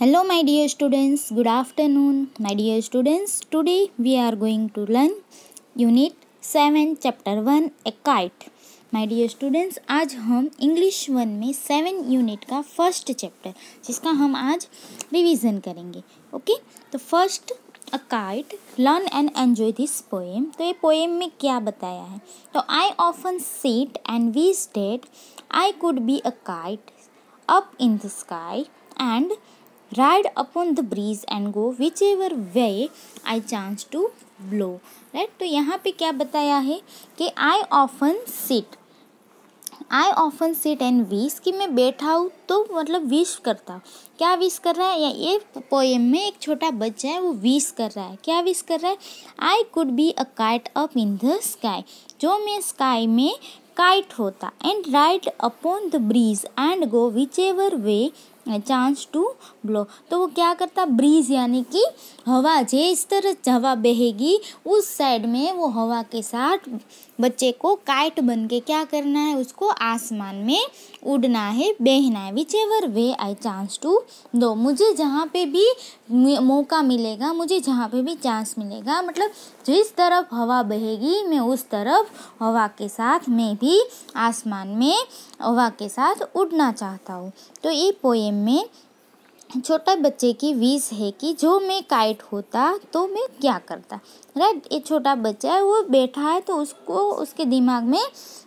hello my dear students good afternoon my dear students today we are going to learn unit 7 chapter 1 a kite my dear students आज हम english 1 में 7 unit का first chapter जिसका हम आज revision करेंगे okay तो first a kite learn and enjoy this poem तो ये पोएम में क्या बताया है तो I often sit and wish that I could be a kite up in the sky and ride upon the breeze and go whichever way I chance to blow right? तो यहाँ पे क्या बताया है कि I often sit. I often sit and wish कि मैं बैठा हूँ तो मतलब wish करता हूँ क्या wish कर रहा है या ये poem में एक छोटा बच्चा है वो wish कर रहा है क्या wish कर रहा है I could be a kite up in the sky जो मैं sky में kite होता and ride upon the breeze and go whichever way chance to blow तो वो क्या करता ब्रीज यानी कि हवा जिस तरह हवा बहेगी उस साइड में वो हवा के साथ बच्चे को काइट बन के क्या करना है उसको आसमान में उड़ना है बहना है whichever way I chance to दो मुझे जहाँ पे भी मौका मिलेगा मुझे जहाँ पे भी चांस मिलेगा मतलब जिस तरफ हवा बहेगी मैं उस तरफ हवा के साथ मैं भी आसमान में हवा के साथ उड़ना चाहता हूँ तो ये पोएम में छोटा बच्चे की विश है कि जो मैं काइट होता तो मैं क्या करता राइट ये छोटा बच्चा है वो बैठा है तो उसको उसके दिमाग में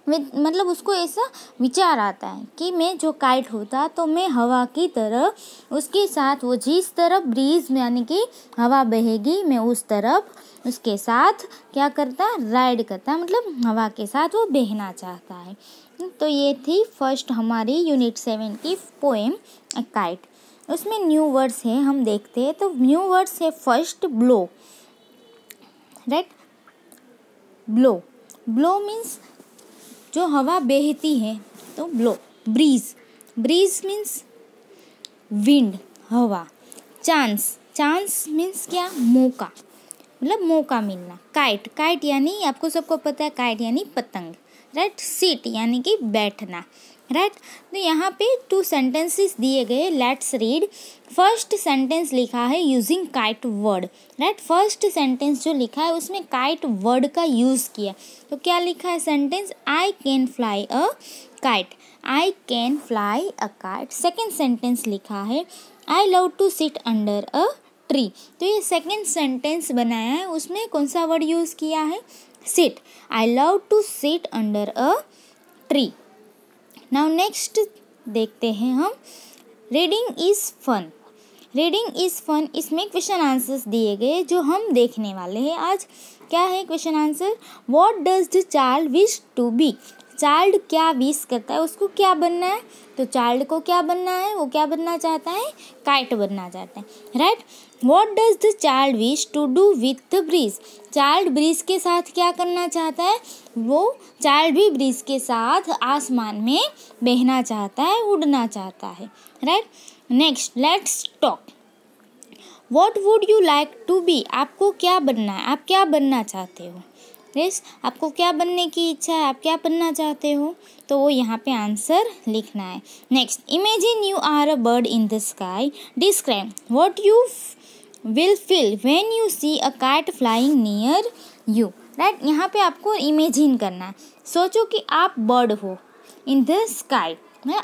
मतलब उसको ऐसा विचार आता है कि मैं जो काइट होता तो मैं हवा की तरह उसके साथ वो जिस तरफ ब्रीज यानी कि हवा बहेगी मैं उस तरफ उसके साथ क्या करता राइड करता मतलब हवा के साथ वो बहना चाहता है तो ये थी फर्स्ट हमारी यूनिट सेवन की पोएम काइट उसमें न्यू वर्ड्स हैं हम देखते हैं तो न्यू वर्ड्स है first blow right blow blow means जो हवा बहती है तो blow breeze breeze means wind हवा चांस चांस मीन्स क्या मौका मतलब मौका मिलना काइट काइट यानी आपको सबको पता है काइट यानी पतंग राइट सीट यानी कि बैठना राइट तो यहाँ पे टू सेंटेंसेस दिए गए लेट्स रीड फर्स्ट सेंटेंस लिखा है using kite word right first sentence जो लिखा है उसमें काइट वर्ड का यूज़ किया तो क्या लिखा है sentence I can fly a kite I can fly a kite second sentence लिखा है I love to sit under a tree तो ये सेकेंड सेंटेंस बनाया है उसमें कौन सा वर्ड यूज़ किया है sit I love to sit under a tree now next देखते हैं हम reading is fun reading is fun इसमें क्वेश्चन आंसर्स दिए गए जो हम देखने वाले हैं आज क्या है question answer what does the child wish to be child क्या विश करता है उसको क्या बनना है तो चाइल्ड को क्या बनना है वो क्या बनना चाहता है काइट बनना चाहता है right right? What does the child wish to do with the breeze child breeze के साथ क्या करना चाहता है वो चाइल्ड भी ब्रिज के साथ आसमान में बहना चाहता है उड़ना चाहता है right next let's talk what would you like to be आपको क्या बनना है आप क्या बनना चाहते हो रेस आपको क्या बनने की इच्छा है आप क्या बनना चाहते हो तो वो यहाँ पे आंसर लिखना है next imagine you are a bird in the sky describe what you will feel when you see a kite flying near you right यहाँ पे आपको इमेजिन करना है सोचो कि आप बर्ड हो इन द स्काई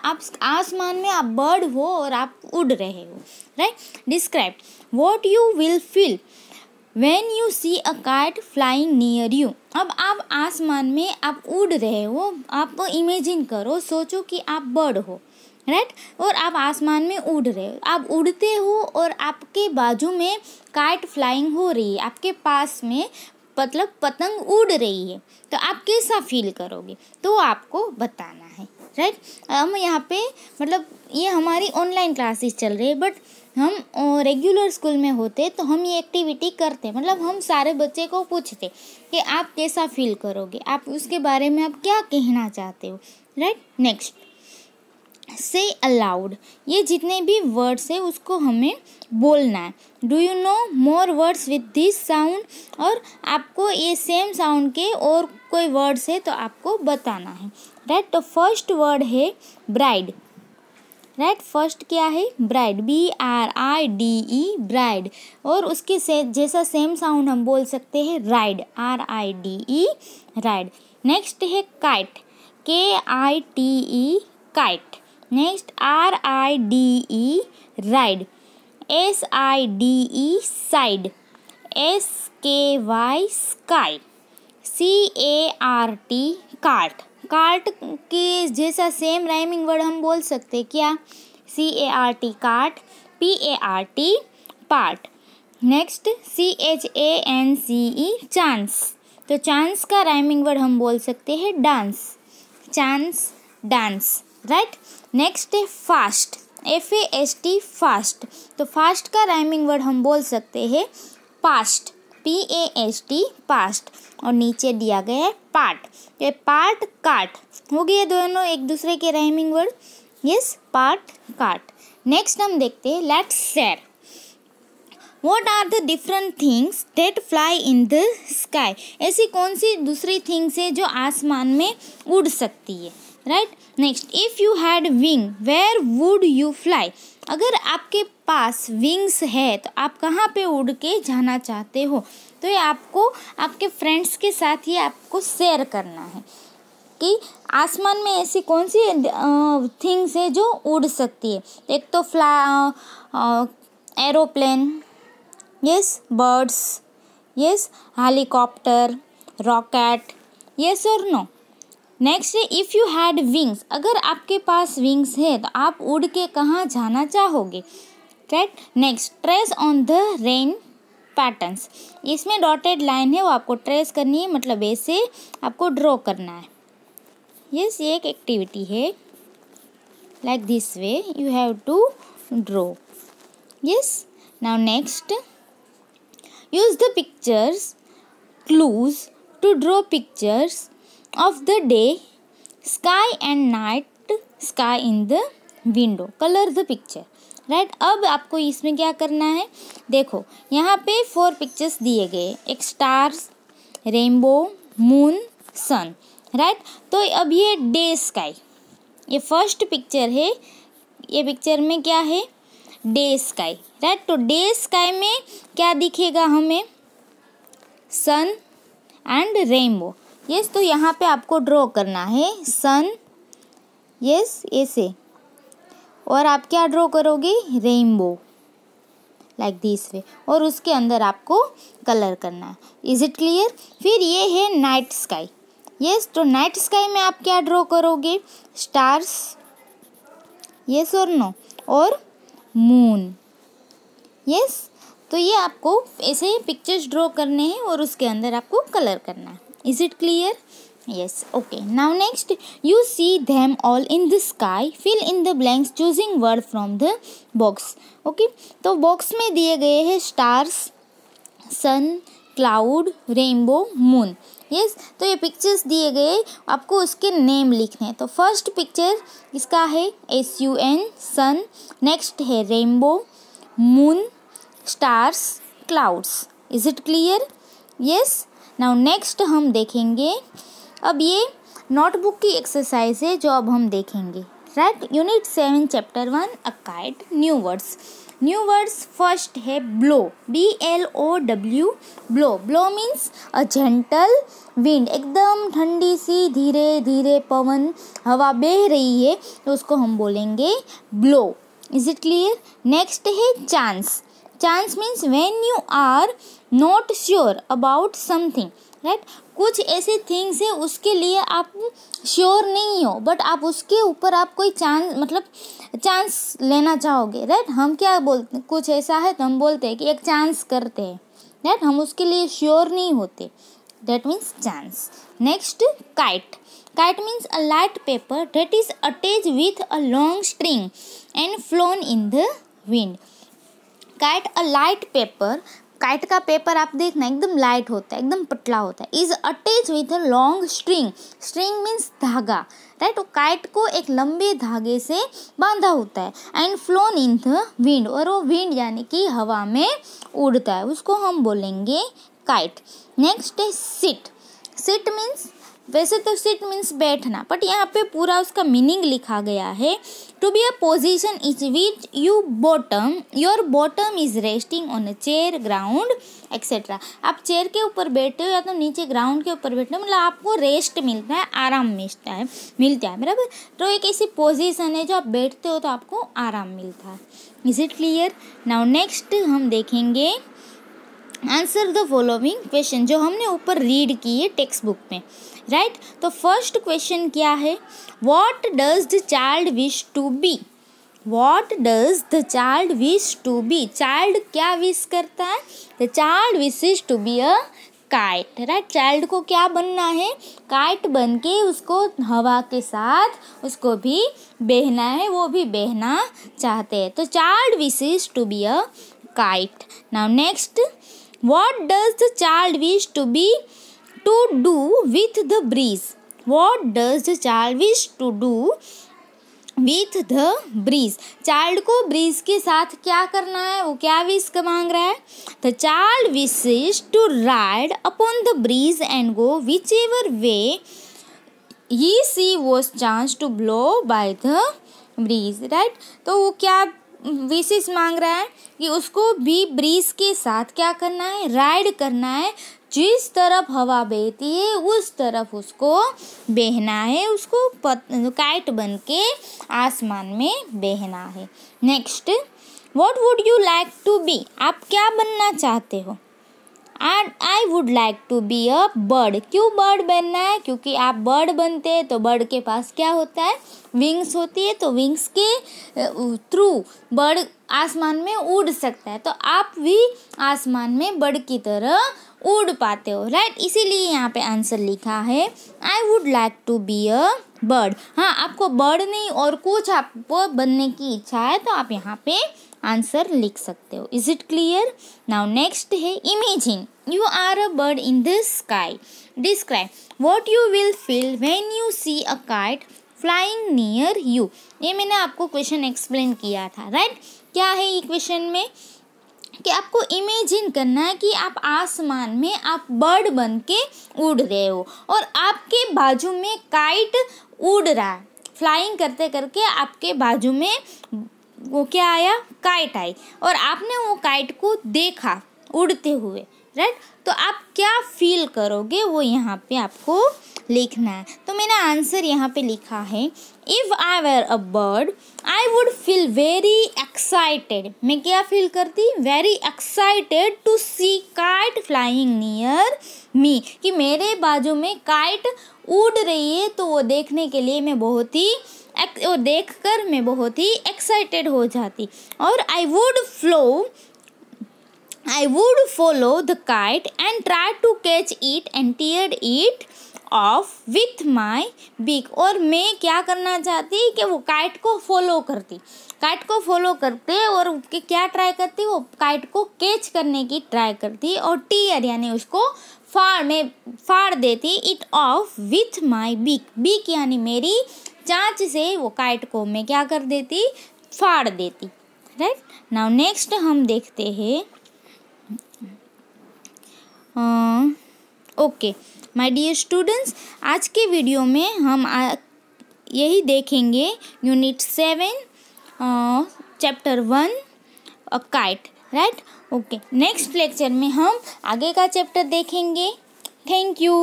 आप आसमान में आप बर्ड हो और आप उड़ रहे हो right describe what you will feel when you see a kite flying near you अब आप आसमान में आप उड़ रहे हो आप इमेजिन करो सोचो कि आप बर्ड हो राइट और आप आसमान में उड़ रहे हो आप उड़ते हो और आपके बाजू में काट फ्लाइंग हो रही है आपके पास में मतलब पतंग उड़ रही है तो आप कैसा फील करोगे तो आपको बताना है राइट हम यहाँ पे मतलब ये हमारी ऑनलाइन क्लासेस चल रही है बट हम रेगुलर स्कूल में होते तो हम ये एक्टिविटी करते मतलब हम सारे बच्चे को पूछते कि आप कैसा फील करोगे आप उसके बारे में आप क्या कहना चाहते हो राइट नेक्स्ट से अलाउड ये जितने भी वर्ड्स है उसको हमें बोलना है do you know more words with this sound और आपको ये सेम साउंड के और कोई वर्ड्स है तो आपको बताना है राइट तो फर्स्ट वर्ड है ब्राइड राइट फर्स्ट क्या है bride B R I D E bride और उसके से जैसा सेम साउंड हम बोल सकते हैं ride R I D E ride next है kite K I T E kite next R I D E ride S I D E side S K Y sky C A R T cart cart के जैसा same rhyming word हम बोल सकते क्या C A R T cart P A R T part next C H A N C E chance तो chance का rhyming word हम बोल सकते हैं dance chance dance right next है fast F A S T fast तो fast का rhyming word हम बोल सकते हैं past P A S T past और नीचे दिया गया है पार्ट ये पार्ट काट हो गए दोनों एक दूसरे के rhyming word yes part cart next हम देखते हैं let share what are the different things that fly in the sky ऐसी कौन सी दूसरी थिंग्स है जो आसमान में उड़ सकती है right next if you had wing where would you fly अगर आपके पास विंग्स है तो आप कहाँ पे उड़ के जाना चाहते हो तो ये आपको आपके फ्रेंड्स के साथ ये आपको शेयर करना है कि आसमान में ऐसी कौन सी थिंग्स है जो उड़ सकती है एक तो फ्ला aeroplane yes birds yes helicopter rocket yes और नो नेक्स्ट है इफ़ यू हैड विंग्स अगर आपके पास विंग्स है तो आप उड़ के कहाँ जाना चाहोगे right next trace on the rain patterns इसमें डॉटेड लाइन है वो आपको ट्रेस करनी है मतलब ऐसे आपको ड्रॉ करना है यस yes, ये एक एक्टिविटी है like this way you have to draw yes now next use the pictures clues to draw pictures of the day sky and night sky in the window color the picture right right? अब आपको इसमें क्या करना है देखो यहाँ पे four pictures दिए गए एक stars rainbow moon sun right तो अब ये डे स्काई ये फर्स्ट पिक्चर है ये पिक्चर में क्या है डे स्काई राइट तो डे स्काई में क्या दिखेगा हमें सन एंड रेनबो यस तो यहाँ पे आपको ड्रॉ करना है सन यस ऐसे और आप क्या ड्रॉ करोगे रेनबो लाइक दिस वे और उसके अंदर आपको कलर करना है इज़ इट क्लियर फिर ये है नाइट स्काई यस तो नाइट स्काई में आप क्या ड्रॉ करोगे स्टार्स यस और नो और मून यस तो ये आपको ऐसे ही पिक्चर्स ड्रॉ करने हैं और उसके अंदर आपको कलर करना है is it clear yes okay now next you see them all in the sky fill in the blanks choosing word from the box okay तो box में दिए गए हैं stars sun cloud rainbow moon yes yes, तो ये pictures दिए गए आपको उसके नेम लिखने तो फर्स्ट पिक्चर इसका है S U N sun next है rainbow moon stars clouds is it clear yes now next हम देखेंगे अब ये नोटबुक की एक्सरसाइज है जो अब हम देखेंगे right unit seven chapter one a kite new words new words first है blow B L O W blow blow means a gentle wind एकदम ठंडी सी धीरे धीरे पवन हवा बह रही है तो उसको हम बोलेंगे blow is it clear next है chance chance means when you are not sure about something right कुछ ऐसे थिंग्स है उसके लिए आप श्योर नहीं हो बट आप उसके ऊपर आप कोई चांस मतलब चांस लेना चाहोगे राइट हम क्या बोलते कुछ ऐसा है तो हम बोलते हैं कि एक चांस करते हैं राइट हम उसके लिए श्योर नहीं होते that means chance next kite kite means a light paper that is attach with a long string and flown in the wind kite a light paper kite का पेपर आप देखना एकदम लाइट होता है एकदम पतला होता है is attach with a long string string means धागा राइट right? तो काइट को एक लंबे धागे से बांधा होता है and flown in the wind और वो विंड यानी कि हवा में उड़ता है उसको हम बोलेंगे काइट नेक्स्ट है सिट सिट मीन्स वैसे तो सिट मीन्स बैठना बट यहाँ पे पूरा उसका मीनिंग लिखा गया है to be a position is which you bottom your bottom is resting on a chair ground etcetera आप चेयर के ऊपर बैठे हो या तो नीचे ग्राउंड के ऊपर बैठे हो मतलब आपको रेस्ट मिलता है आराम मिलता है मिलता है बराबर तो एक ऐसी पोजिशन है जो आप बैठते हो तो आपको आराम मिलता है is it clear now next हम देखेंगे आंसर द फॉलोविंग क्वेश्चन जो हमने ऊपर रीड की है टेक्स्ट बुक में राइट right? तो फर्स्ट क्वेश्चन क्या है what does the child wish to be what does the child wish to be child क्या विश करता है the child wish is to be a kite right child को क्या बनना है काइट बन के उसको हवा के साथ उसको भी बहना है वो भी बहना चाहते हैं तो child wish is to be a kite now next what does the child wish to be to do with the breeze what does the child wish to do with the breeze child को breeze के साथ क्या करना है वो क्या wish मांग रहा है the child wishes to ride upon the breeze and go whichever way he see was chance to blow by the breeze right तो वो क्या विशेष मांग रहा है कि उसको भी ब्रीज के साथ क्या करना है राइड करना है जिस तरफ हवा बहती है उस तरफ उसको बहना है उसको पत, काइट बन के आसमान में बहना है next what would you like to be आप क्या बनना चाहते हो and I would like to be a bird क्यों बर्ड बनना है क्योंकि आप बर्ड बनते हैं तो बर्ड के पास क्या होता है विंग्स होती है तो विंग्स के थ्रू बर्ड आसमान में उड़ सकता है तो आप भी आसमान में बर्ड की तरह उड़ पाते हो राइट इसीलिए यहाँ पे आंसर लिखा है I would like to be a bird हाँ आपको बर्ड नहीं और कुछ आपको बनने की इच्छा है तो आप यहाँ पे आंसर लिख सकते हो is it clear now next है imagine you are a bird in the sky describe what you will feel when you see a kite flying near you ये मैंने आपको क्वेश्चन एक्सप्लेन किया था राइट right? क्या है ये क्वेश्चन में कि आपको इमेजिन करना है कि आप आसमान में आप बर्ड बन के उड़ रहे हो और आपके बाजू में काइट उड़ रहा है फ्लाइंग करते करके आपके बाजू में वो क्या आया काइट आई और आपने वो काइट को देखा उड़ते हुए राइट तो आप क्या फील करोगे वो यहाँ पे आपको लिखना है तो मैंने आंसर यहाँ पे लिखा है if I were a bird I would feel very excited मैं क्या फील करती very excited to see kite flying near me कि मेरे बाजू में काइट उड़ रही है तो वो देखने के लिए मैं बहुत ही देख कर मैं बहुत ही एक्साइटेड हो जाती और I would flow I would follow the kite and try to catch it and tear it off with my beak. और मैं क्या करना चाहती कि वो kite को फॉलो करती काइट को फॉलो करते और उसके क्या ट्राई करती वो काइट को कैच करने की ट्राई करती और टीयर यानी उसको फाड़ में फाड़ देती it off with my beak beak यानी मेरी चाँच से वो काइट को मैं क्या कर देती फाड़ देती राइट नाउ नेक्स्ट हम देखते हैं हाँ। ओके माय डियर स्टूडेंट्स आज के वीडियो में हम यही देखेंगे unit seven chapter one kite right okay next lecture में हम आगे का चैप्टर देखेंगे थैंक यू